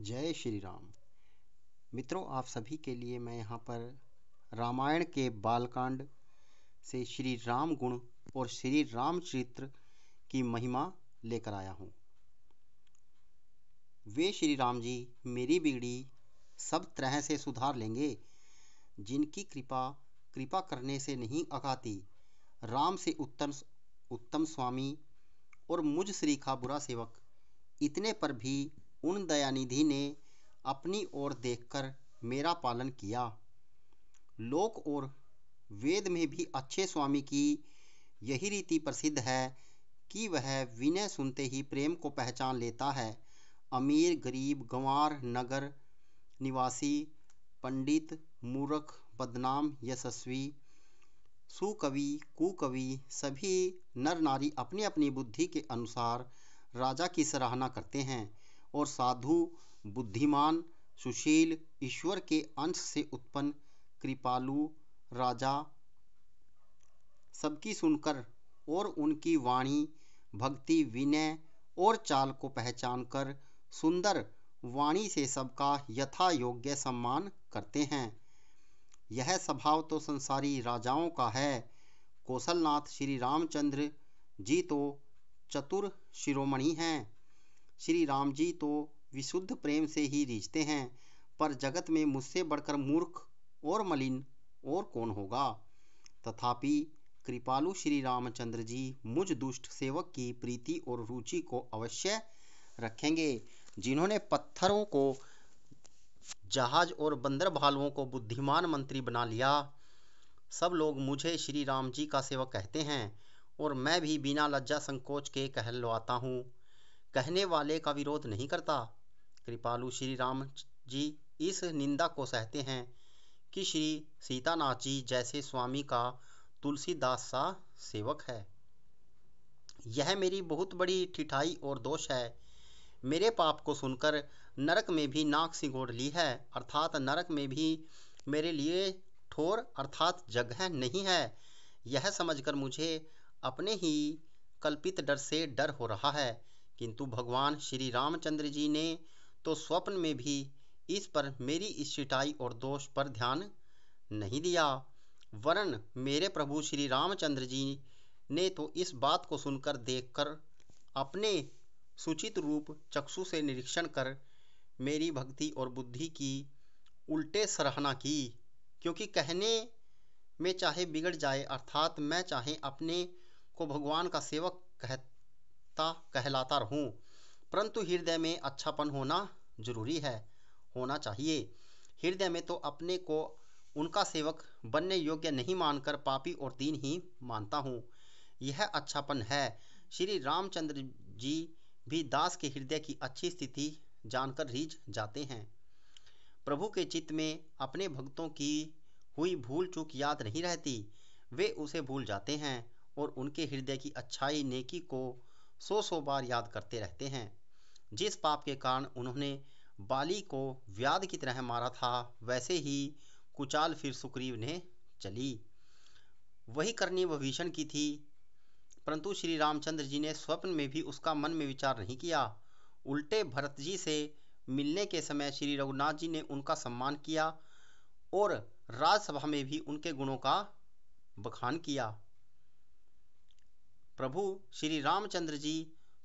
जय श्री राम मित्रों आप सभी के लिए मैं यहाँ पर रामायण के बालकांड से श्री राम गुण और श्री राम चरित्र की महिमा लेकर आया हूँ वे श्री राम जी मेरी बिगड़ी सब तरह से सुधार लेंगे जिनकी कृपा कृपा करने से नहीं अकाती राम से उत्तम उत्तम स्वामी और मुझ श्री बुरा सेवक इतने पर भी उन दयानिधि ने अपनी ओर देखकर मेरा पालन किया लोक और वेद में भी अच्छे स्वामी की यही रीति प्रसिद्ध है कि वह विनय सुनते ही प्रेम को पहचान लेता है अमीर गरीब गंवार नगर निवासी पंडित मूर्ख बदनाम यशस्वी सुकवि कुकवि सभी नर नारी अपनी अपनी बुद्धि के अनुसार राजा की सराहना करते हैं और साधु बुद्धिमान सुशील ईश्वर के अंश से उत्पन्न कृपालु राजा सबकी सुनकर और उनकी वाणी भक्ति विनय और चाल को पहचान कर सुंदर वाणी से सबका यथा योग्य सम्मान करते हैं यह स्वभाव तो संसारी राजाओं का है कौशलनाथ श्री रामचंद्र जी तो चतुर शिरोमणि हैं श्री राम जी तो विशुद्ध प्रेम से ही रिझते हैं पर जगत में मुझसे बढ़कर मूर्ख और मलिन और कौन होगा तथापि कृपालु श्री रामचंद्र जी मुझ दुष्ट सेवक की प्रीति और रुचि को अवश्य रखेंगे जिन्होंने पत्थरों को जहाज और बंदर भालुओं को बुद्धिमान मंत्री बना लिया सब लोग मुझे श्री राम जी का सेवक कहते हैं और मैं भी बिना लज्जा संकोच के कहलवाता हूँ कहने वाले का विरोध नहीं करता कृपालु श्री राम जी इस निंदा को सहते हैं कि श्री सीतानाथ जी जैसे स्वामी का तुलसीदास सा सेवक है यह मेरी बहुत बड़ी ठिठाई और दोष है मेरे पाप को सुनकर नरक में भी नाक सिंगोड़ ली है अर्थात नरक में भी मेरे लिए ठोर अर्थात जगह नहीं है यह समझकर मुझे अपने ही कल्पित डर से डर हो रहा है किंतु भगवान श्री रामचंद्र जी ने तो स्वप्न में भी इस पर मेरी इस चिटाई और दोष पर ध्यान नहीं दिया वरन मेरे प्रभु श्री रामचंद्र जी ने तो इस बात को सुनकर देखकर अपने सुचित रूप चक्षु से निरीक्षण कर मेरी भक्ति और बुद्धि की उल्टे सराहना की क्योंकि कहने में चाहे बिगड़ जाए अर्थात मैं चाहे अपने को भगवान का सेवक कह ता कहलाता रहूं परंतु हृदय में अच्छापन होना जरूरी है होना चाहिए हृदय में तो अपने को उनका सेवक बनने योग्य नहीं मानकर पापी और दीन ही मानता हूँ यह अच्छापन है श्री रामचंद्र जी भी दास के हृदय की अच्छी स्थिति जानकर रीझ जाते हैं प्रभु के चित्त में अपने भक्तों की हुई भूल चूक याद नहीं रहती वे उसे भूल जाते हैं और उनके हृदय की अच्छाई नेकी को सौ सौ बार याद करते रहते हैं जिस पाप के कारण उन्होंने बाली को व्याध की तरह मारा था वैसे ही कुचाल फिर सुग्रीव ने चली वही करनी भीषण की थी परंतु श्री रामचंद्र जी ने स्वप्न में भी उसका मन में विचार नहीं किया उल्टे भरत जी से मिलने के समय श्री रघुनाथ जी ने उनका सम्मान किया और राज्यसभा में भी उनके गुणों का बखान किया प्रभु श्री रामचंद्र जी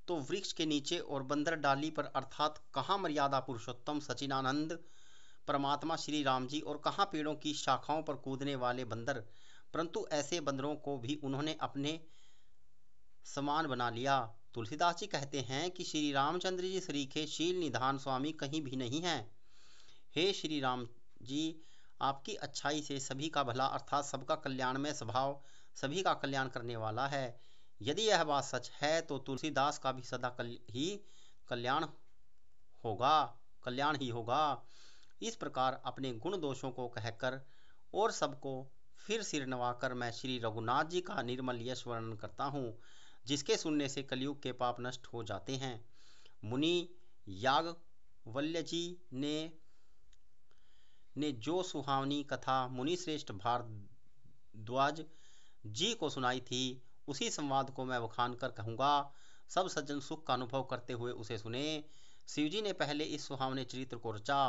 तो वृक्ष के नीचे और बंदर डाली पर अर्थात कहाँ मर्यादा पुरुषोत्तम सचिनानंद परमात्मा श्री राम जी और कहाँ पेड़ों की शाखाओं पर कूदने वाले बंदर परंतु ऐसे बंदरों को भी उन्होंने अपने समान बना लिया तुलसीदास जी कहते हैं कि श्री रामचंद्र जी सरीखे शील निधान स्वामी कहीं भी नहीं हैं हे श्री राम जी आपकी अच्छाई से सभी का भला अर्थात सबका कल्याण में स्वभाव सभी का कल्याण करने वाला है यदि यह बात सच है तो तुलसीदास का भी सदा कल ही कल्याण होगा कल्याण ही होगा इस प्रकार अपने गुण दोषों को कहकर और सबको फिर सिर नवाकर मैं श्री रघुनाथ जी का निर्मल यश वर्णन करता हूँ जिसके सुनने से कलयुग के पाप नष्ट हो जाते हैं मुनि याग वल्य जी ने ने जो सुहावनी कथा मुनिश्रेष्ठ भारद्वाज जी को सुनाई थी उसी संवाद को मैं वखान कर कहूँगा सब सज्जन सुख का अनुभव करते हुए उसे सुने शिवजी ने पहले इस सुहावने चरित्र को रचा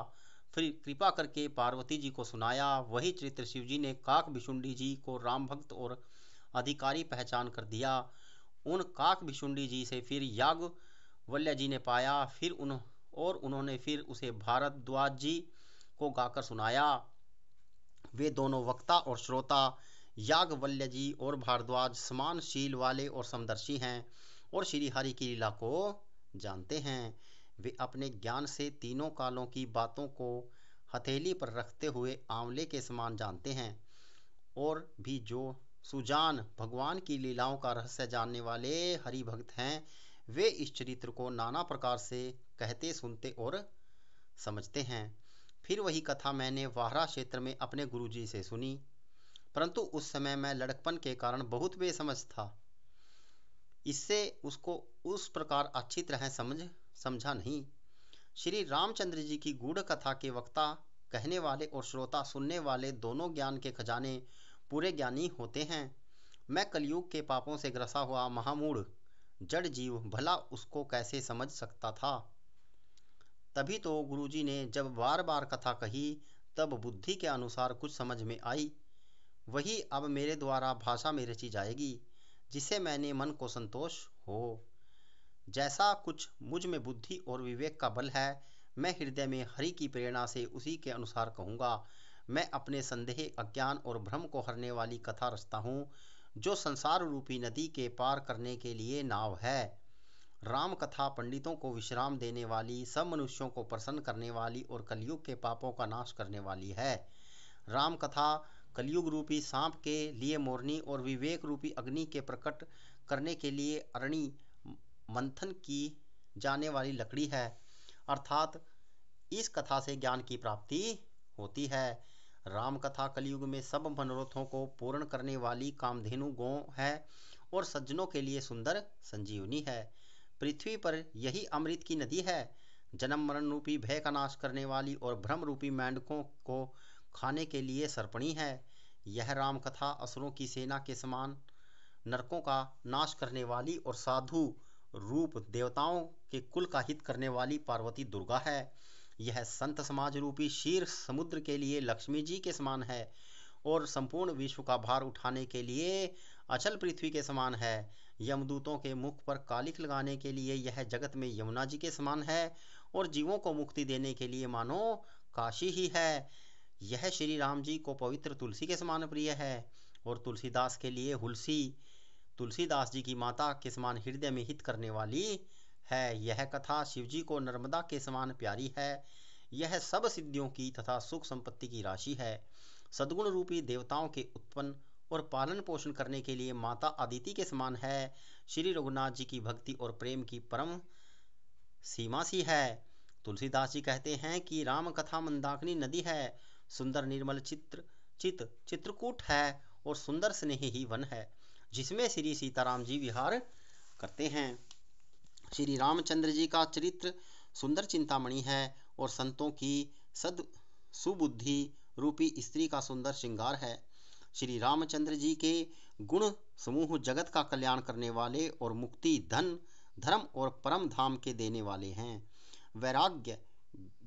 फिर कृपा करके पार्वती जी को सुनाया वही चरित्र शिवजी ने काक भिशुंडी जी को राम भक्त और अधिकारी पहचान कर दिया उन काक भिशुंडी जी से फिर याग वल्य जी ने पाया फिर उन और उन्होंने फिर उसे भारद्वाज जी को गाकर सुनाया वे दोनों वक्ता और श्रोता यागवल्य जी और भारद्वाज समान शील वाले और समदर्शी हैं और श्री हरि की लीला को जानते हैं वे अपने ज्ञान से तीनों कालों की बातों को हथेली पर रखते हुए आंवले के समान जानते हैं और भी जो सुजान भगवान की लीलाओं का रहस्य जानने वाले हरि भक्त हैं वे इस चरित्र को नाना प्रकार से कहते सुनते और समझते हैं फिर वही कथा मैंने वाहरा क्षेत्र में अपने गुरुजी से सुनी परंतु उस समय मैं लड़कपन के कारण बहुत बेसमझ था इससे उसको उस प्रकार अच्छी तरह समझ समझा नहीं श्री रामचंद्र जी की गूढ़ कथा के वक्ता कहने वाले और श्रोता सुनने वाले दोनों ज्ञान के खजाने पूरे ज्ञानी होते हैं मैं कलयुग के पापों से ग्रसा हुआ महामूढ़ जड़ जीव भला उसको कैसे समझ सकता था तभी तो गुरुजी ने जब बार बार कथा कही तब बुद्धि के अनुसार कुछ समझ में आई वही अब मेरे द्वारा भाषा में रची जाएगी जिसे मैंने मन को संतोष हो जैसा कुछ मुझ में बुद्धि और विवेक का बल है मैं हृदय में हरि की प्रेरणा से उसी के अनुसार कहूँगा मैं अपने संदेह अज्ञान और भ्रम को हरने वाली कथा रचता हूँ जो संसार रूपी नदी के पार करने के लिए नाव है राम कथा पंडितों को विश्राम देने वाली सब मनुष्यों को प्रसन्न करने वाली और कलयुग के पापों का नाश करने वाली है राम कथा कलयुग रूपी सांप के लिए मोरनी और विवेक रूपी अग्नि के प्रकट करने के लिए अरणी मंथन की जाने वाली लकड़ी है अर्थात इस कथा से ज्ञान की प्राप्ति होती है राम कथा कलयुग में सब मनोरथों को पूर्ण करने वाली कामधेनु गौ है और सज्जनों के लिए सुंदर संजीवनी है पृथ्वी पर यही अमृत की नदी है जन्म मरण रूपी भय का नाश करने वाली और भ्रम रूपी मेंढकों को खाने के लिए सर्पणी है यह रामकथा असुरों की सेना के समान नरकों का नाश करने वाली और साधु रूप देवताओं के कुल का हित करने वाली पार्वती दुर्गा है यह संत समाज रूपी शीर समुद्र के लिए लक्ष्मी जी के समान है और संपूर्ण विश्व का भार उठाने के लिए अचल पृथ्वी के समान है यमदूतों के मुख पर कालिक लगाने के लिए यह जगत में यमुना जी के समान है और जीवों को मुक्ति देने के लिए मानो काशी ही है यह श्री राम जी को पवित्र तुलसी के समान प्रिय है और तुलसीदास के लिए हुलसी तुलसीदास जी की माता के समान हृदय में हित करने वाली है यह कथा शिव जी को नर्मदा के समान प्यारी है यह सब सिद्धियों की तथा सुख संपत्ति की राशि है सद्गुण रूपी देवताओं के उत्पन्न और पालन पोषण करने के लिए माता आदिति के समान है श्री रघुनाथ जी की भक्ति और प्रेम की परम सीमा सी है तुलसीदास जी कहते हैं कि राम कथा मंदाकिनी नदी है सुंदर निर्मल चित्र चित चित्रकूट है और सुंदर स्नेह ही वन है जिसमें श्री सीताराम जी विहार करते हैं श्री रामचंद्र जी का चरित्र सुंदर चिंतामणि है और संतों की सद सुबुद्धि रूपी स्त्री का सुंदर श्रृंगार है श्री रामचंद्र जी के गुण समूह जगत का कल्याण करने वाले और मुक्ति धन धर्म और परम धाम के देने वाले हैं वैराग्य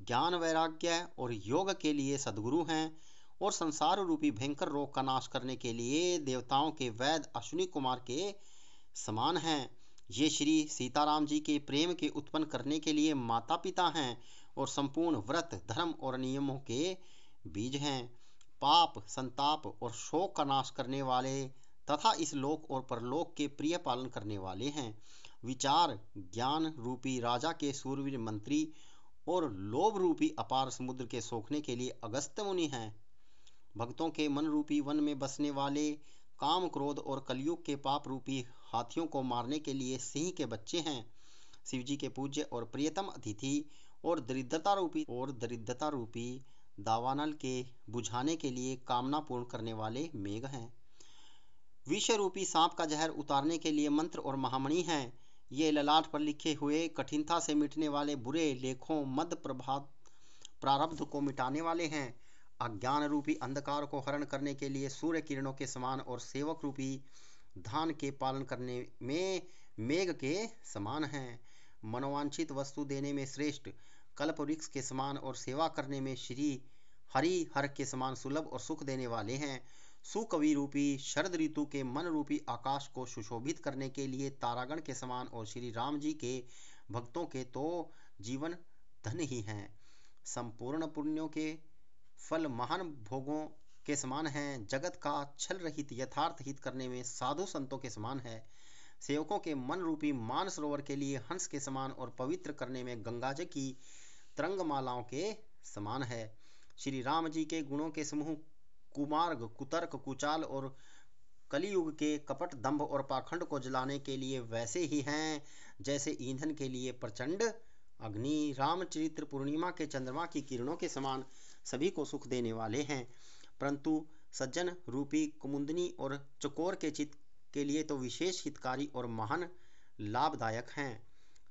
ज्ञान वैराग्य और योग के लिए सदगुरु हैं और संसार रूपी भयंकर रोग का नाश करने के लिए देवताओं के वैद अश्विनी कुमार के समान हैं ये श्री सीताराम जी के प्रेम के उत्पन्न करने के लिए माता पिता हैं और संपूर्ण व्रत धर्म और नियमों के बीज हैं पाप संताप और शोक का नाश करने वाले तथा इस लोक और परलोक के प्रिय पालन करने वाले हैं विचार ज्ञान रूपी राजा के सूर्य मंत्री और लोभ रूपी अपार समुद्र के सोखने के लिए अगस्त मुनि हैं भक्तों के मन रूपी वन में बसने वाले काम क्रोध और कलयुग के पाप रूपी हाथियों को मारने के लिए सिंह के बच्चे हैं शिव जी के पूज्य और प्रियतम अतिथि और दरिद्रता रूपी और दरिद्रता रूपी दावानल के बुझाने के लिए कामना पूर्ण करने वाले मेघ हैं विश्व रूपी सांप का जहर उतारने के लिए मंत्र और महामणि हैं ये ललाट पर लिखे हुए कठिनता से मिटने वाले बुरे लेखों मद प्रभात प्रारब्ध को मिटाने वाले हैं अज्ञान रूपी अंधकार को हरण करने के लिए सूर्य किरणों के समान और सेवक रूपी धान के पालन करने में मेघ के समान हैं मनोवांछित वस्तु देने में श्रेष्ठ कल्प वृक्ष के समान और सेवा करने में श्री हरि हर के समान सुलभ और सुख देने वाले हैं सुकवि रूपी शरद ऋतु के मन रूपी आकाश को सुशोभित करने के लिए तारागण के समान और श्री राम जी के भक्तों के तो जीवन धन ही हैं संपूर्ण पुण्यों के फल महान भोगों के समान हैं जगत का छल रहित यथार्थ हित करने में साधु संतों के समान है सेवकों के मन रूपी मान सरोवर के लिए हंस के समान और पवित्र करने में गंगाज की तरंग मालाओं के समान है श्री राम जी के गुणों के समूह कुमार्ग कुतर्क कुचाल और कलयुग के कपट दंभ और पाखंड को जलाने के लिए वैसे ही हैं जैसे ईंधन के लिए प्रचंड अग्नि रामचरित्र पूर्णिमा के चंद्रमा की किरणों के समान सभी को सुख देने वाले हैं परंतु सज्जन रूपी कुमुंदनी और चकोर के चित्त के लिए तो विशेष हितकारी और महान लाभदायक हैं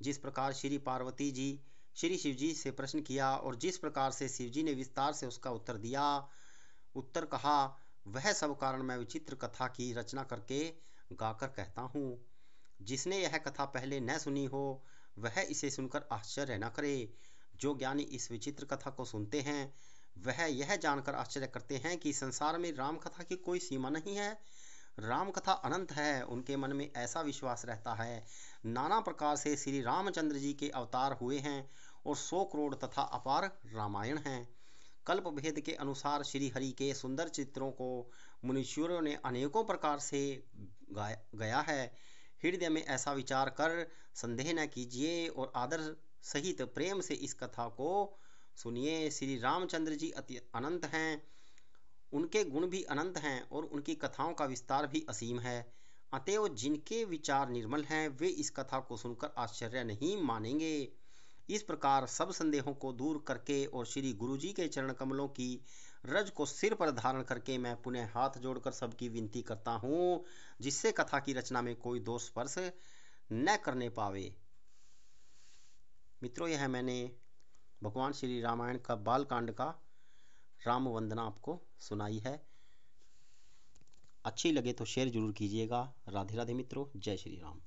जिस प्रकार श्री पार्वती जी श्री शिवजी से प्रश्न किया और जिस प्रकार से शिवजी ने विस्तार से उसका उत्तर दिया उत्तर कहा वह सब कारण मैं विचित्र कथा की रचना करके गाकर कहता हूँ जिसने यह कथा पहले न सुनी हो वह इसे सुनकर आश्चर्य न करे जो ज्ञानी इस विचित्र कथा को सुनते हैं वह यह जानकर आश्चर्य करते हैं कि संसार में राम कथा की कोई सीमा नहीं है राम कथा अनंत है उनके मन में ऐसा विश्वास रहता है नाना प्रकार से श्री रामचंद्र जी के अवतार हुए हैं और सौ करोड़ तथा अपार रामायण हैं कल्प भेद के अनुसार श्रीहरि के सुंदर चित्रों को मुनीश्वरों ने अनेकों प्रकार से गया है हृदय में ऐसा विचार कर संदेह न कीजिए और आदर सहित प्रेम से इस कथा को सुनिए श्री रामचंद्र जी अति अनंत हैं उनके गुण भी अनंत हैं और उनकी कथाओं का विस्तार भी असीम है अतएव जिनके विचार निर्मल हैं वे इस कथा को सुनकर आश्चर्य नहीं मानेंगे इस प्रकार सब संदेहों को दूर करके और श्री गुरुजी के चरण कमलों की रज को सिर पर धारण करके मैं पुनः हाथ जोड़कर सबकी विनती करता हूँ जिससे कथा की रचना में कोई दोष स्पर्श न करने पावे मित्रों यह मैंने भगवान श्री रामायण का बाल कांड का राम वंदना आपको सुनाई है अच्छी लगे तो शेयर जरूर कीजिएगा राधे राधे मित्रों जय श्री राम